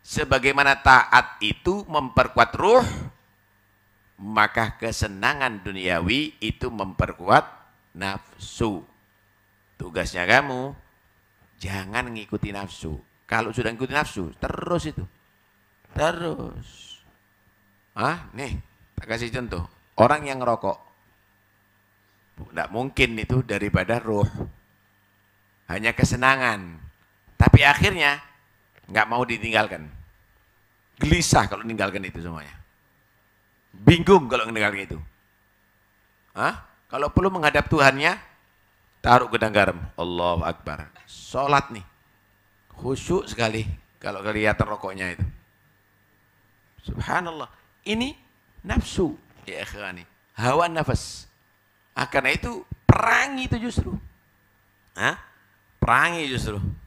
Sebagaimana taat itu memperkuat ruh, maka kesenangan duniawi itu memperkuat nafsu. Tugasnya kamu, jangan ngikuti nafsu. Kalau sudah ngikuti nafsu, terus itu. Terus. Ah, nih, tak kasih contoh. Orang yang ngerokok, tidak mungkin itu daripada ruh. Hanya kesenangan. Tapi akhirnya nggak mau ditinggalkan. Gelisah kalau meninggalkan itu semuanya. Bingung kalau meninggalkan itu. Hah? Kalau perlu menghadap Tuhannya, taruh gedang garam. Allahu Akbar. Sholat nih. Khusyuk sekali kalau kelihatan rokoknya itu. Subhanallah. Ini nafsu. Ya ikhwani. Hawa nafas. Ah, itu perangi itu justru. Hah? Perangi justru.